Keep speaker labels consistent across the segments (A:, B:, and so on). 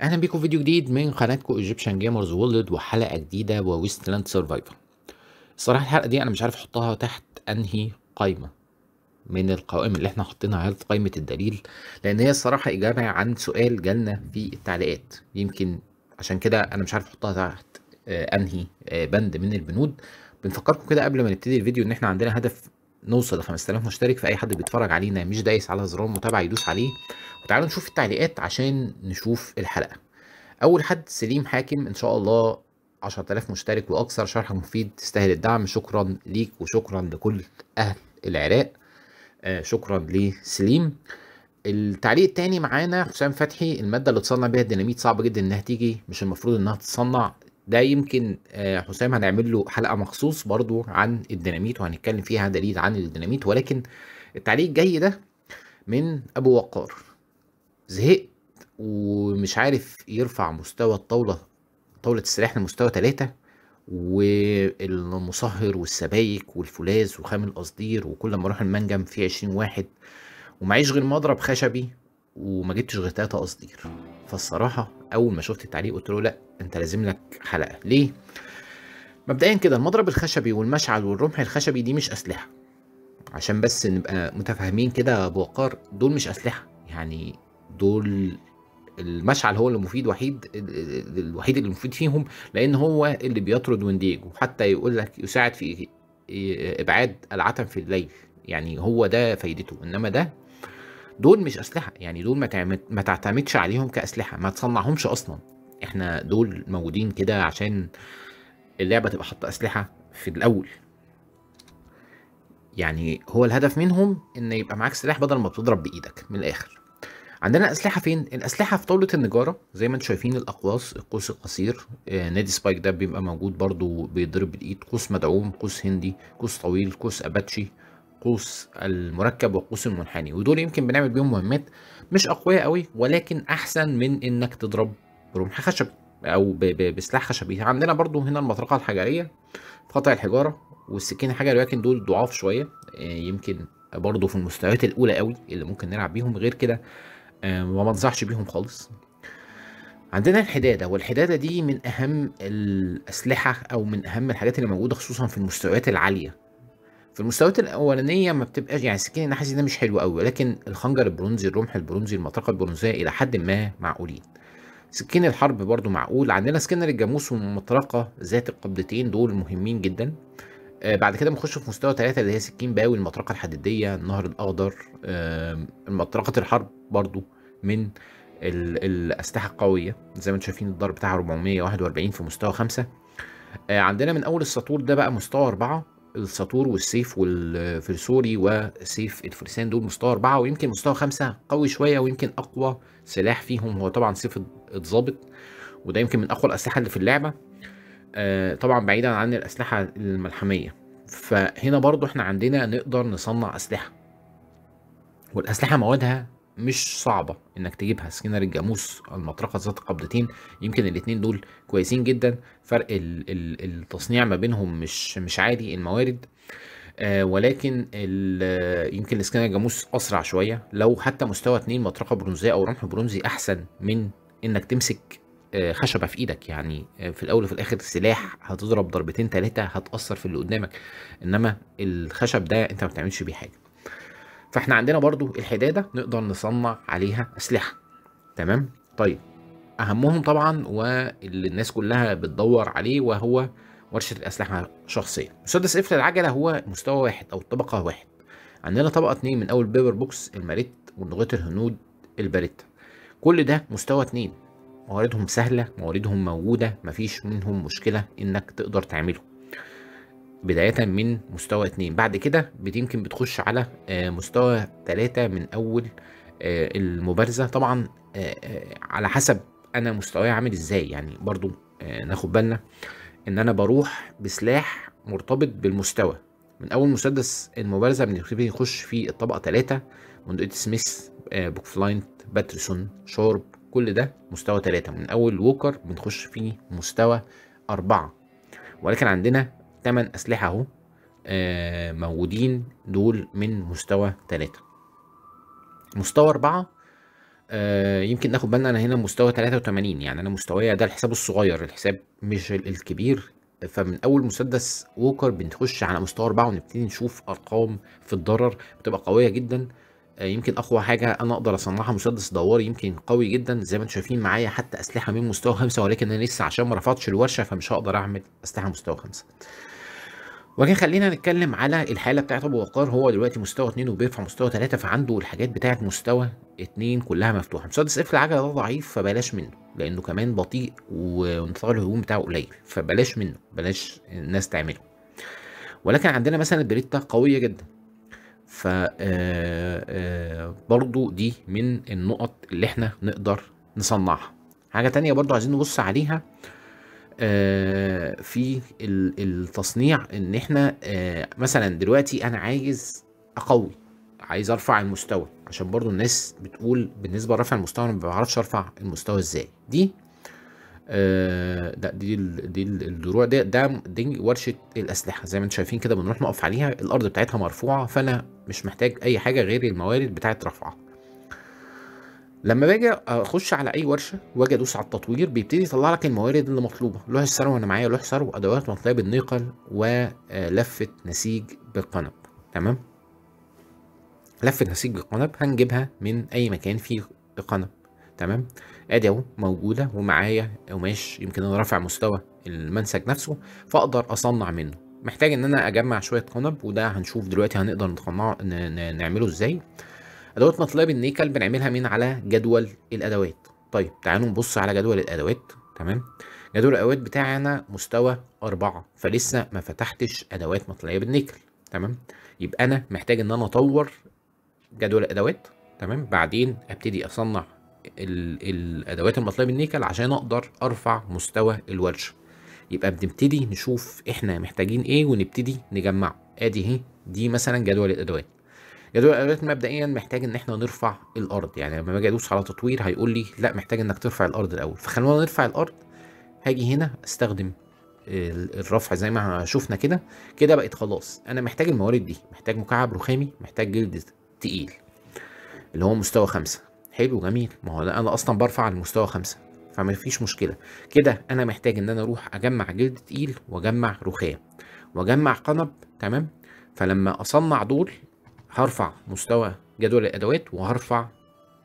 A: اهلا بيكم في فيديو جديد من قناتكم ايجيبشن جيمرز وولد وحلقه جديده وويستلاند سرفايفل الصراحه الحلقه دي انا مش عارف احطها تحت انهي قايمه من القوائم اللي احنا حاطينها على قايمه الدليل لان هي الصراحه اجابه عن سؤال جالنا في التعليقات يمكن عشان كده انا مش عارف احطها تحت آه، انهي آه، بند من البنود بنفكركم كده قبل ما نبتدي الفيديو ان احنا عندنا هدف نوصل ل 5000 مشترك فاي حد بيتفرج علينا مش دايس على زرار متابعه يدوس عليه وتعالوا نشوف التعليقات عشان نشوف الحلقه اول حد سليم حاكم ان شاء الله 10000 مشترك واكثر شرح مفيد تستاهل الدعم شكرا ليك وشكرا لكل اهل العراق آه شكرا لسليم التعليق التاني معانا حسام فتحي الماده اللي اتصنع بيها الديناميت صعبه جدا انها تيجي مش المفروض انها تتصنع ده يمكن آه، حسام هنعمل له حلقه مخصوص برضو عن الديناميت وهنتكلم فيها دليل عن الديناميت ولكن التعليق الجاي ده من ابو وقار زهقت ومش عارف يرفع مستوى الطاوله طاوله السلاح لمستوى ثلاثة والمصهر والسبايك والفولاذ وخام القصدير وكل ما اروح المنجم في عشرين واحد ومعيش غير مضرب خشبي وما جبتش غير ثلاثة قصدير فالصراحه اول ما شفت التعليق قلت له لا انت لازم لك حلقه ليه مبدئيا كده المضرب الخشبي والمشعل والرمح الخشبي دي مش اسلحه عشان بس نبقى متفاهمين كده بوقار دول مش اسلحه يعني دول المشعل هو اللي مفيد وحيد الوحيد اللي مفيد فيهم لان هو اللي بيطرد وينديج وحتى يقول لك يساعد في ابعاد العتم في الليل يعني هو ده فايدته انما ده دول مش اسلحه يعني دول ما, تعتمدش عليهم كاسلحه ما تصنعهمش اصلا احنا دول موجودين كده عشان اللعبه تبقى حاطه اسلحه في الاول يعني هو الهدف منهم ان يبقى معاك سلاح بدل ما بتضرب بايدك من الاخر عندنا اسلحه فين الاسلحه في طاوله النجاره زي ما انتم شايفين الاقواس القوس القصير آه، نادي سبايك ده بيبقى موجود برضو بيضرب بالايد قوس مدعوم قوس هندي قوس طويل قوس اباتشي قوس المركب وقوس المنحني ودول يمكن بنعمل بيهم مهمات مش اقوياء قوي ولكن احسن من انك تضرب برمح خشبي او بسلاح خشبي عندنا برضو هنا المطرقه الحجريه قطع الحجاره والسكين الحجري ولكن دول ضعاف شويه آه، يمكن برضو في المستويات الاولى قوي اللي ممكن نلعب بيهم غير كده وما آه، انصحش بيهم خالص عندنا الحداده والحداده دي من اهم الاسلحه او من اهم الحاجات اللي موجوده خصوصا في المستويات العاليه في المستويات الاولانيه ما بتبقاش يعني السكين النحاسي ده مش حلو قوي لكن الخنجر البرونزي الرمح البرونزي المطرقه البرونزيه الى حد ما معقولين سكين الحرب برضو معقول عندنا سكنر الجاموس والمطرقه ذات القبضتين دول مهمين جدا آه بعد كده بنخش في مستوى ثلاثة اللي هي سكين باوي المطرقة الحديدية النهر الأخضر آه مطرقة الحرب برضو من الأسلحة القوية زي ما انتم شايفين الضرب بتاعها 441 في مستوى خمسة آه عندنا من أول السطور ده بقى مستوى أربعة الساتور والسيف والفرسوري وسيف الفرسان دول مستوى أربعة ويمكن مستوى خمسة قوي شوية ويمكن أقوى سلاح فيهم هو طبعا سيف الضابط وده يمكن من أقوى الأسلحة اللي في اللعبة آه، طبعا بعيدا عن الأسلحة الملحمية فهنا برضو احنا عندنا نقدر نصنع أسلحة والأسلحة موادها مش صعبه انك تجيبها سكينر الجاموس المطرقه ذات قبضتين يمكن الاثنين دول كويسين جدا فرق التصنيع ما بينهم مش مش عادي الموارد آه ولكن يمكن السكينر الجاموس اسرع شويه لو حتى مستوى اثنين مطرقه برونزيه او رمح برونزي احسن من انك تمسك آه، خشبه في ايدك يعني آه، في الاول وفي الاخر سلاح هتضرب ضربتين ثلاثه هتاثر في اللي قدامك انما الخشب ده انت ما بتعملش بيه حاجه فاحنا عندنا برضو الحداده نقدر نصنع عليها اسلحه تمام طيب اهمهم طبعا واللي الناس كلها بتدور عليه وهو ورشه الاسلحه شخصية مسدس قفل العجله هو مستوى واحد او طبقه واحد عندنا طبقه اتنين من اول بيبر بوكس الماريت ونضغط الهنود الباريتا كل ده مستوى اتنين مواردهم سهله مواردهم موجوده مفيش منهم مشكله انك تقدر تعمله بداية من مستوى اتنين بعد كده يمكن بتخش على آه، مستوى تلاتة من أول آه، المبارزة طبعا آه، على حسب أنا مستواي عامل ازاي يعني برضو ناخد بالنا إن أنا بروح بسلاح مرتبط بالمستوى من أول مسدس المبارزة بنبتدي نخش في الطبقة تلاتة مندوقية سميث بوكفلاينت باترسون شارب كل ده مستوى تلاتة من أول ووكر بنخش في مستوى أربعة ولكن عندنا 8 اسلحه اهو آه، موجودين دول من مستوى 3 مستوى أربعة آه يمكن ناخد بالنا أنا هنا مستوى 83 يعني أنا مستوايا ده الحساب الصغير الحساب مش الكبير فمن أول مسدس ووكر بنخش على مستوى أربعة ونبتدي نشوف أرقام في الضرر بتبقى قوية جدا آه يمكن أقوى حاجة أنا أقدر أصنعها مسدس دواري يمكن قوي جدا زي ما أنتم شايفين معايا حتى أسلحة من مستوى خمسة ولكن أنا لسه عشان ما رفضتش الورشة فمش هقدر أعمل أسلحة مستوى خمسة ولكن خلينا نتكلم على الحاله بتاعت ابو وقار هو دلوقتي مستوى 2 وبيرفع مستوى 3 فعنده الحاجات بتاعت مستوى 2 كلها مفتوحه مسدس قفل العجله ده ضعيف فبلاش منه لانه كمان بطيء وانتظار الهجوم بتاعه قليل فبلاش منه بلاش الناس تعمله ولكن عندنا مثلا بريتا قويه جدا ف آه، آه، برضو دي من النقط اللي احنا نقدر نصنعها حاجه تانية برضو عايزين نبص عليها آه، في التصنيع ان احنا آه، مثلا دلوقتي انا عايز اقوي عايز ارفع المستوى عشان برضو الناس بتقول بالنسبه لرفع المستوى انا ما بعرفش ارفع المستوى ازاي دي آه، ده دي دي الدروع ده ده دي ورشه الاسلحه زي ما انتم شايفين كده بنروح نقف عليها الارض بتاعتها مرفوعه فانا مش محتاج اي حاجه غير الموارد بتاعت رفعها لما باجي اخش على اي ورشه واجي ادوس على التطوير بيبتدي يطلع لك الموارد اللي مطلوبه لوح الثروه انا معايا لوح ثروه ادوات مطليه بالنقل ولفه آه، نسيج بالقنب تمام لفه نسيج بالقنب هنجيبها من اي مكان فيه قنب تمام ادي اهو موجوده ومعايا قماش يمكن انا رافع مستوى المنسج نفسه فاقدر اصنع منه محتاج ان انا اجمع شويه قنب وده هنشوف دلوقتي هنقدر نصنعه نعمله ازاي أدوات مطلوبه بالنيكل بنعملها من على جدول الأدوات طيب تعالوا نبص على جدول الأدوات تمام جدول الأدوات بتاعنا مستوى أربعة فلسه ما فتحتش أدوات مطلوبه بالنيكل تمام يبقى أنا محتاج إن أنا أطور جدول الأدوات تمام بعدين أبتدي أصنع ال الأدوات المطلوبة بالنيكل عشان أقدر أرفع مستوى الورشة يبقى بنبتدي نشوف إحنا محتاجين إيه ونبتدي نجمعه آدي أهي دي مثلا جدول الأدوات جدول الاولويات مبدئيا محتاج ان احنا نرفع الارض يعني لما باجي ادوس على تطوير هيقول لي لا محتاج انك ترفع الارض الاول فخلونا نرفع الارض هاجي هنا استخدم الرفع زي ما شفنا كده كده بقت خلاص انا محتاج الموارد دي محتاج مكعب رخامي محتاج جلد تقيل اللي هو مستوى خمسة حلو جميل ما هو انا اصلا برفع على المستوى خمسة فما فيش مشكله كده انا محتاج ان انا اروح اجمع جلد تقيل واجمع رخام واجمع قنب تمام فلما اصنع دول هرفع مستوى جدول الادوات وهرفع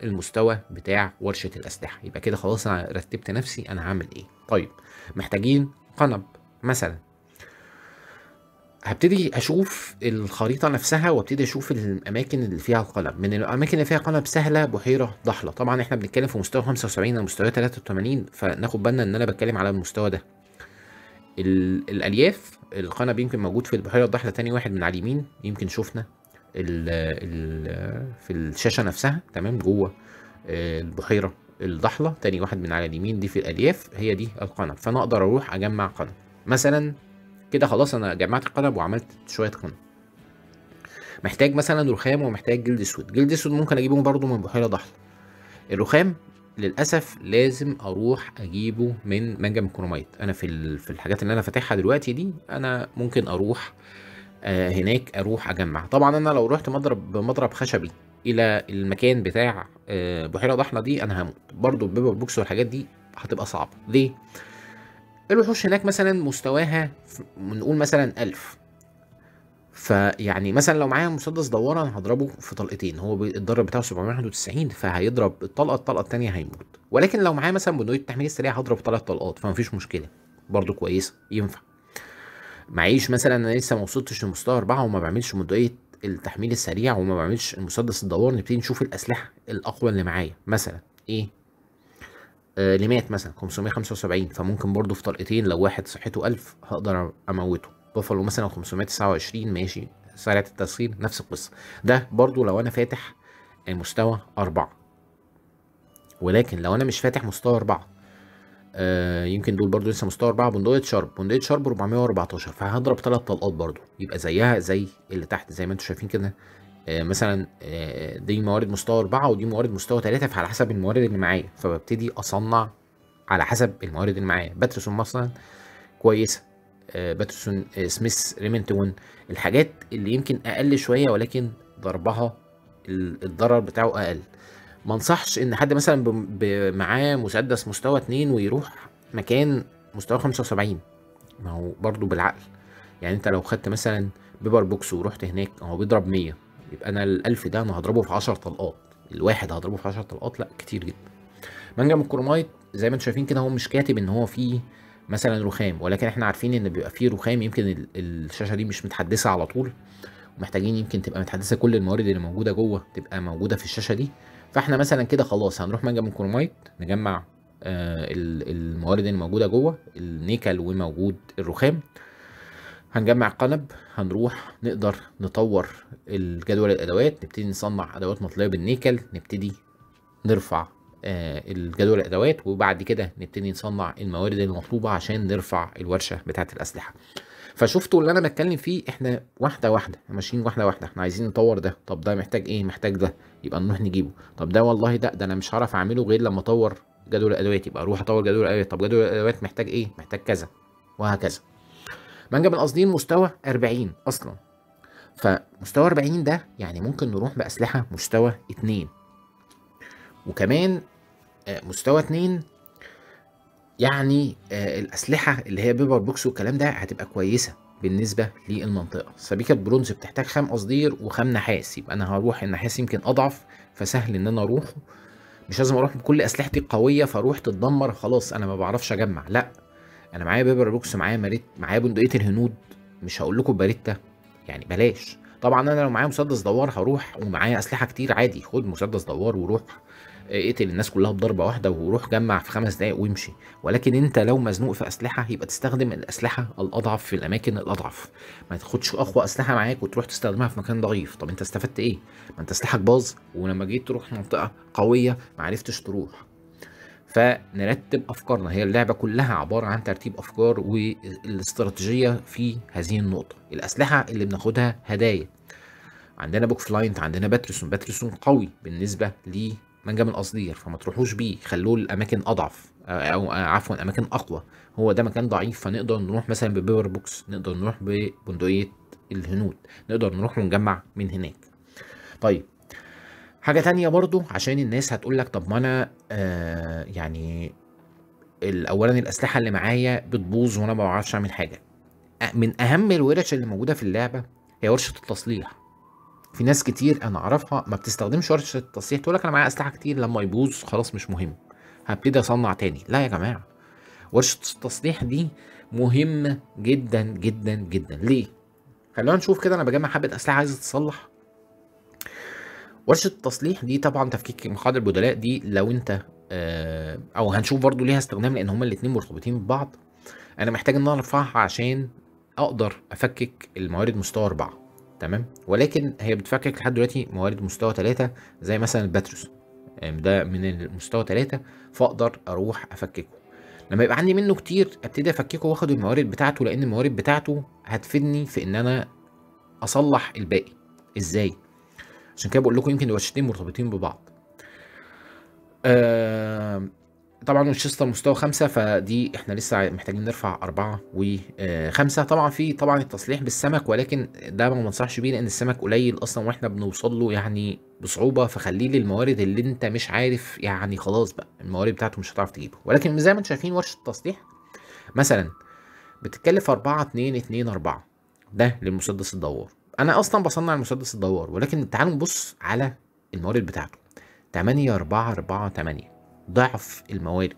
A: المستوى بتاع ورشه الاسلحه يبقى كده خلاص انا رتبت نفسي انا هعمل ايه طيب محتاجين قنب مثلا هبتدي اشوف الخريطه نفسها وابتدي اشوف الاماكن اللي فيها القلب من الاماكن اللي فيها قلب سهله بحيره ضحله طبعا احنا بنتكلم في مستوى 75 مستوى 83 فناخد بالنا ان انا بتكلم على المستوى ده الالياف القنب يمكن موجود في البحيره الضحله تاني واحد من على اليمين يمكن شفنا الـ الـ في الشاشه نفسها تمام جوه آه، البحيره الضحله تاني واحد من على اليمين دي في الالياف هي دي القنب فانا اقدر اروح اجمع قنب مثلا كده خلاص انا جمعت القنب وعملت شويه قنب محتاج مثلا رخام ومحتاج جلد اسود جلد اسود ممكن اجيبه برضو من بحيره ضحله الرخام للاسف لازم اروح اجيبه من منجم الكرومايت انا في في الحاجات اللي انا فاتحها دلوقتي دي انا ممكن اروح آه، هناك اروح اجمع طبعا انا لو رحت مضرب بمضرب خشبي الى المكان بتاع آه، بحيره ضحله دي انا هموت برضو البيبر بوكس والحاجات دي هتبقى صعبه ليه الوحوش هناك مثلا مستواها نقول مثلا ألف فيعني مثلا لو معايا مسدس دوار انا هضربه في طلقتين هو الضرب بتاعه 791 فهيضرب الطلقه الطلقه الثانيه هيموت ولكن لو معايا مثلا بندقيه التحميل السريع هضرب ثلاث طلقات فمفيش مشكله برضو كويسه ينفع معيش مثلا انا لسه ما وصلتش لمستوى اربعه وما بعملش مدويه التحميل السريع وما بعملش المسدس الدوار نبتدي نشوف الاسلحه الاقوى اللي معايا مثلا ايه آه لمات مثلا 575 فممكن برضو في طلقتين لو واحد صحته 1000 هقدر اموته بفلو مثلا 529 ماشي سرعه التسخين نفس القصه ده برضو لو انا فاتح المستوى أربعة ولكن لو انا مش فاتح مستوى أربعة آه يمكن دول برضو لسه مستوى 4 بندقية شارب بندقية شارب 414 فهضرب ثلاث طلقات برضو يبقى زيها زي اللي تحت زي ما انتم شايفين كده آه مثلا آه دي موارد مستوى 4 ودي موارد مستوى 3 فعلى حسب الموارد اللي معايا فببتدي اصنع على حسب الموارد اللي معايا باترسون مثلا كويسه آه باترسون آه سميث ريمنتون الحاجات اللي يمكن اقل شويه ولكن ضربها الضرر بتاعه اقل ما انصحش ان حد مثلا معاه مسدس مستوى 2 ويروح مكان مستوى 75 ما هو برضه بالعقل يعني انت لو خدت مثلا بيبر بوكس ورحت هناك هو بيضرب 100 يبقى انا ال 1000 ده انا هضربه في 10 طلقات الواحد هضربه في 10 طلقات لا كتير جدا منجم الكرومايت زي ما انتم شايفين كده هو مش كاتب ان هو فيه مثلا رخام ولكن احنا عارفين ان بيبقى فيه رخام يمكن الشاشه دي مش متحدثه على طول محتاجين يمكن تبقى متحدثه كل الموارد اللي موجوده جوه تبقى موجوده في الشاشه دي فاحنا مثلا كده خلاص هنروح منجم كرومايت نجمع آه الموارد اللي موجوده جوه النيكل وموجود الرخام هنجمع قلب هنروح نقدر نطور الجدول الادوات نبتدي نصنع ادوات مطليه بالنيكل نبتدي نرفع آه الجدول الادوات وبعد كده نبتدي نصنع الموارد المطلوبه عشان نرفع الورشه بتاعه الاسلحه فشفتوا اللي انا بتكلم فيه احنا واحده واحده ماشيين واحده واحده احنا عايزين نطور ده طب ده محتاج ايه محتاج ده يبقى نروح نجيبه طب ده والله ده ده انا مش هعرف اعمله غير لما اطور جدول الادوات يبقى اروح اطور جدول الادوات طب جدول الادوات محتاج ايه محتاج كذا وهكذا منجم القاصدين مستوى 40 اصلا فمستوى 40 ده يعني ممكن نروح باسلحه مستوى 2 وكمان آه، مستوى 2 يعني آه، الأسلحة اللي هي بيبر بوكس والكلام ده هتبقى كويسة بالنسبة للمنطقة سبيكة برونز بتحتاج خام قصدير وخام نحاس يبقى أنا هروح النحاس يمكن أضعف فسهل إن أنا أروحه مش لازم أروح بكل أسلحتي القوية فأروح تتدمر خلاص أنا ما بعرفش أجمع لأ أنا معايا بيبر بوكس معايا ماريت معايا بندقية الهنود مش هقول لكم باريتا يعني بلاش طبعا انا لو معايا مسدس دوار هروح ومعايا اسلحه كتير عادي خد مسدس دوار وروح آه، اقتل الناس كلها بضربه واحده وروح جمع في خمس دقائق وامشي ولكن انت لو مزنوق في اسلحه يبقى تستخدم الاسلحه الاضعف في الاماكن الاضعف ما تاخدش اقوى اسلحه معاك وتروح تستخدمها في مكان ضعيف طب انت استفدت ايه ما انت سلاحك باظ ولما جيت تروح منطقه قويه ما عرفتش تروح فنرتب افكارنا هي اللعبه كلها عباره عن ترتيب افكار والاستراتيجيه في هذه النقطه الاسلحه اللي بناخدها هدايا عندنا بوك فلاينت عندنا باترسون باترسون قوي بالنسبه ل منجم القصدير فما تروحوش بيه خلوه لاماكن اضعف او عفوا اماكن اقوى هو ده مكان ضعيف فنقدر نروح مثلا ببيبر بوكس نقدر نروح ببندقيه الهنود نقدر نروح ونجمع من هناك طيب حاجه تانية برضو عشان الناس هتقول لك طب ما انا آه يعني اولا الاسلحه اللي معايا بتبوظ وانا ما بعرفش اعمل حاجه من اهم الورش اللي موجوده في اللعبه هي ورشه التصليح في ناس كتير انا اعرفها ما بتستخدمش ورشه التصليح تقول لك انا معايا اسلحه كتير لما يبوظ خلاص مش مهم هبتدي اصنع تاني لا يا جماعه ورشه التصليح دي مهمه جدا جدا جدا ليه خلونا نشوف كده انا بجمع حبه اسلحه عايزه تتصلح ورشه التصليح دي طبعا تفكيك محاضر البدلاء دي لو انت آه، او هنشوف برضو ليها استخدام لان هما الاتنين مرتبطين ببعض انا محتاج ان انا ارفعها عشان اقدر افكك الموارد مستوى اربعه تمام ولكن هي بتفكك لحد دلوقتي موارد مستوى 3 زي مثلا الباتروس يعني ده من المستوى 3 فاقدر اروح افككه لما يبقى عندي منه كتير ابتدي افككه واخد الموارد بتاعته لان الموارد بتاعته هتفيدني في ان انا اصلح الباقي ازاي عشان كده بقول لكم يمكن الورشتين مرتبطين ببعض آه طبعا مانشستر مستوى خمسة فدي احنا لسه محتاجين نرفع أربعة وخمسة طبعا في طبعا التصليح بالسمك ولكن ده ما بنصحش بيه لأن السمك قليل أصلا واحنا بنوصل له يعني بصعوبة فخليه للموارد اللي أنت مش عارف يعني خلاص بقى الموارد بتاعته مش هتعرف تجيبه ولكن زي ما انتم شايفين ورشة التصليح مثلا بتتكلف 4 2 2 4 ده للمسدس الدوار أنا أصلا بصنع المسدس الدوار ولكن تعالوا نبص على الموارد بتاعته 8 4 4 8 ضعف الموارد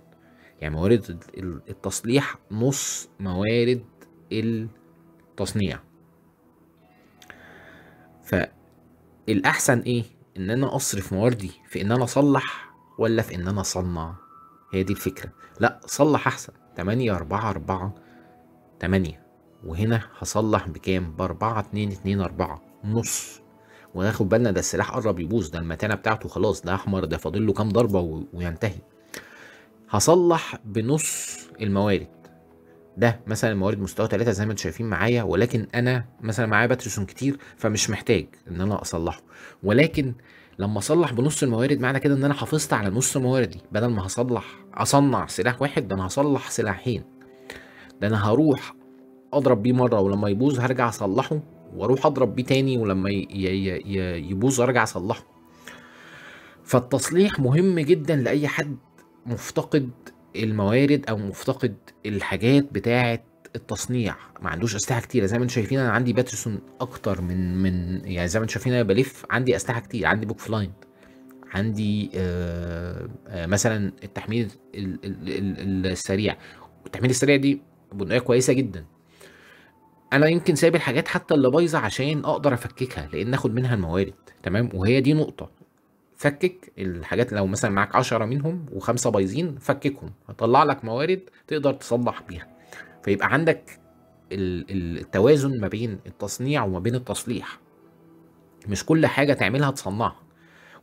A: يعني موارد التصليح نص موارد التصنيع فالاحسن ايه ان انا اصرف مواردي في ان انا اصلح ولا في ان انا اصنع هي دي الفكره لا صلح احسن 8 4 4 8 وهنا هصلح بكام ب 4 2 2 4 نص وناخد بالنا ده السلاح قرب يبوظ ده المتانه بتاعته خلاص ده احمر ده فاضل له كام ضربه وينتهي هصلح بنص الموارد ده مثلا الموارد مستوى ثلاثة زي ما انتم شايفين معايا ولكن انا مثلا معايا باتريسون كتير فمش محتاج ان انا اصلحه ولكن لما اصلح بنص الموارد معنى كده ان انا حافظت على نص مواردي بدل ما هصلح اصنع سلاح واحد ده انا هصلح سلاحين ده انا هروح اضرب بيه مره ولما يبوظ هرجع اصلحه واروح اضرب بيه تاني ولما يبوظ ارجع اصلحه فالتصليح مهم جدا لاي حد مفتقد الموارد او مفتقد الحاجات بتاعه التصنيع ما عندوش اسلحه كتيره يعني زي ما انتم شايفين انا عندي باترسون اكتر من من يعني زي ما انتم شايفين انا بلف عندي اسلحه كتير عندي بوك فلاين عندي آآ آه، آآ آه، مثلا التحميل السريع التحميل السريع دي بنقيه كويسه جدا انا يمكن سايب الحاجات حتى اللي بايظه عشان اقدر افككها لان اخد منها الموارد تمام وهي دي نقطه فكك الحاجات لو مثلا معاك 10 منهم وخمسه بايظين فككهم هطلع لك موارد تقدر تصلح بيها فيبقى عندك التوازن ما بين التصنيع وما بين التصليح مش كل حاجه تعملها تصنعها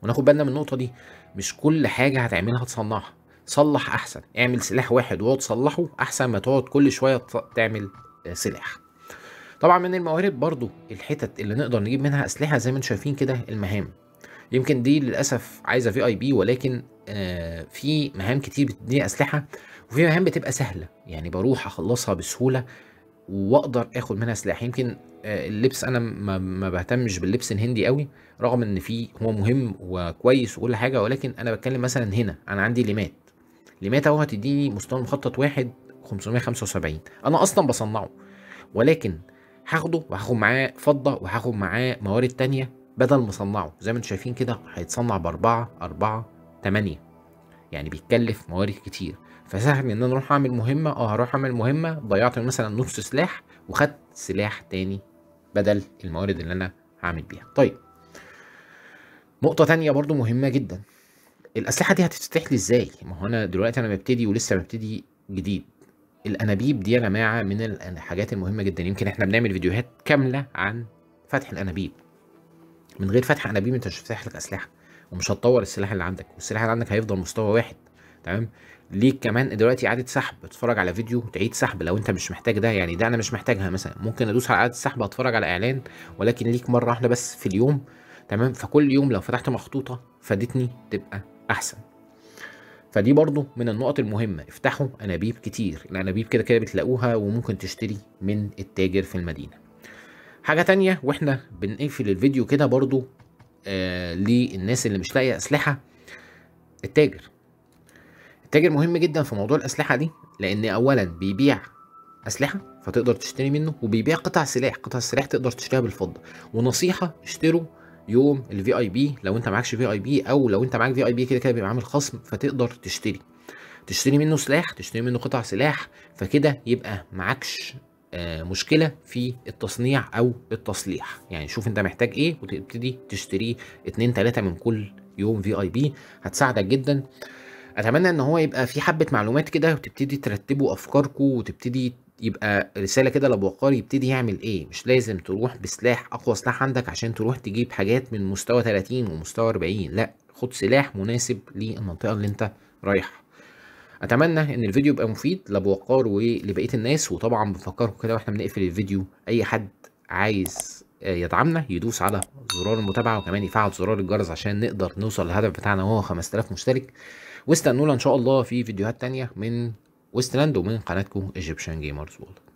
A: وناخد بالنا من النقطه دي مش كل حاجه هتعملها تصنعها صلح احسن اعمل سلاح واحد واقعد تصلحه احسن ما تقعد كل شويه تعمل آه، سلاح طبعا من الموارد برضو الحتت اللي نقدر نجيب منها اسلحه زي ما انتم شايفين كده المهام يمكن دي للاسف عايزه في اي بي ولكن آه، في مهام كتير بتديني اسلحه وفي مهام بتبقى سهله يعني بروح اخلصها بسهوله واقدر اخد منها سلاح يمكن آه، اللبس انا ما بهتمش باللبس الهندي قوي رغم ان في هو مهم وكويس وكل حاجه ولكن انا بتكلم مثلا هنا انا عندي ليمات ليمات اهو هتديني مستوى مخطط واحد 575 انا اصلا بصنعه ولكن هاخده وهاخد معاه فضه وهاخد معاه موارد تانية بدل ما اصنعه زي ما انتم شايفين كده هيتصنع باربعه اربعه تمانية يعني بيتكلف موارد كتير فسهل ان انا اروح اعمل مهمه اه هروح اعمل مهمه ضيعت مثلا نص سلاح وخدت سلاح تاني بدل الموارد اللي انا هعمل بيها طيب نقطة تانية برضو مهمة جدا الأسلحة دي هتتفتح لي ازاي؟ ما هو أنا دلوقتي أنا ببتدي ولسه ببتدي جديد الانابيب دي يا جماعه من الحاجات المهمه جدا يمكن احنا بنعمل فيديوهات كامله عن فتح الانابيب من غير فتح انابيب انت مش هتفتح لك اسلحه ومش هتطور السلاح اللي عندك والسلاح اللي عندك هيفضل مستوى واحد تمام ليك كمان دلوقتي اعاده سحب اتفرج على فيديو تعيد سحب لو انت مش محتاج ده يعني ده انا مش محتاجها مثلا ممكن ادوس على اعاده سحب اتفرج على اعلان ولكن ليك مره واحده بس في اليوم تمام فكل يوم لو فتحت مخطوطه فادتني تبقى احسن فدي برضو من النقط المهمة افتحوا أنابيب كتير الأنابيب كده كده بتلاقوها وممكن تشتري من التاجر في المدينة حاجة تانية واحنا بنقفل الفيديو كده برضو آه للناس اللي مش لاقية أسلحة التاجر التاجر مهم جدا في موضوع الأسلحة دي لأن أولا بيبيع أسلحة فتقدر تشتري منه وبيبيع قطع سلاح قطع السلاح تقدر تشتريها بالفضة ونصيحة اشتروا يوم الفي اي بي لو انت معكش في اي بي او لو انت معاك في اي بي كده كده بيبقى عامل خصم فتقدر تشتري تشتري منه سلاح تشتري منه قطع سلاح فكده يبقى معكش آه، مشكله في التصنيع او التصليح يعني شوف انت محتاج ايه وتبتدي تشتري اتنين تلاته من كل يوم في اي بي هتساعدك جدا اتمنى ان هو يبقى في حبه معلومات كده وتبتدي ترتبوا افكاركم وتبتدي يبقى رساله كده لابو يبتدي يعمل ايه مش لازم تروح بسلاح اقوى سلاح عندك عشان تروح تجيب حاجات من مستوى 30 ومستوى 40 لا خد سلاح مناسب للمنطقه اللي انت رايحها اتمنى ان الفيديو يبقى مفيد لابو وقار ولبقيه الناس وطبعا بفكركم كده واحنا بنقفل الفيديو اي حد عايز آه، يدعمنا يدوس على زرار المتابعه وكمان يفعل زرار الجرس عشان نقدر نوصل للهدف بتاعنا وهو 5000 مشترك واستنونا ان شاء الله في فيديوهات تانية من واستلندوا من قناتكم ايجيبشن جيمرز وولد